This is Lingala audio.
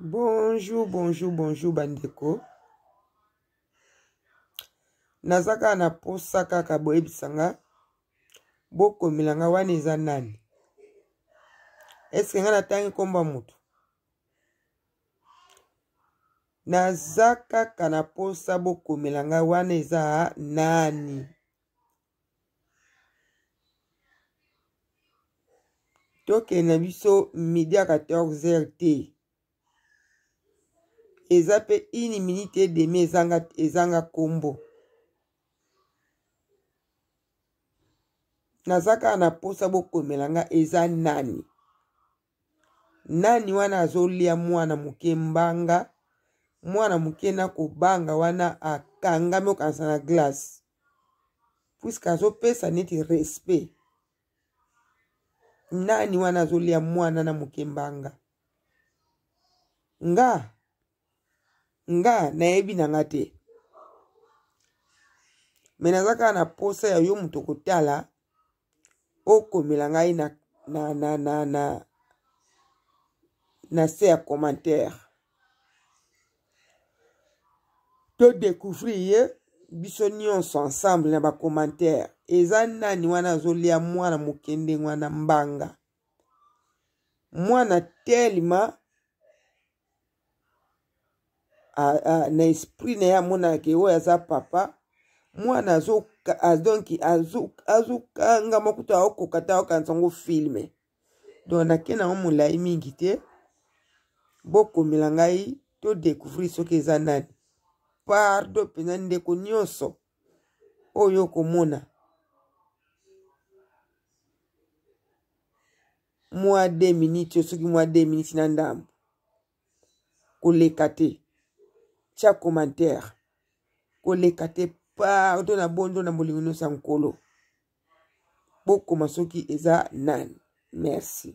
bonjour bonjour bonjour bandeko naza kaka na posa kaka boyebisa nga bokomela nga wana eza nani eske nga natangi komba motu naza kaka na posa bokomela nga wana eza nani tokende na biso midi ya 14 heure te eza mpe ini minite edemi ezanga, ezanga nkombo naza kaka na mposa bokomelanga eza nani nani wana azolia mwana moke mbanga mwana moke na kobanga wana akangami okanisa na glace puiske azopesa neti respect nani wana azolia mwana na moke mbanga nga nga nayebi nanga te me naza kaka na posa ya yo moto kotala okomela ngai na, na, na, na, na, na se ya commentaire todécouvrir ye biso nyonso ensemble na bacommentaire eza nani wana azolia mwana mokende wana mbanga mwana telema na esprit na ye amonaka oyo aza papa mwana azodonki azokanga moko to aokoka te aokanisa yango filme donc nake nango molai mingi te bokomela ngai todécouvrir soki eza nani pardo mpenza ndeko nyonso oyo okomona mwa de minute yo soki mwa de minute na ndambo koleka te tia commentaire koleka te pato na bondo na molingi nyonso ya nkolo bokoma soki eza nani merci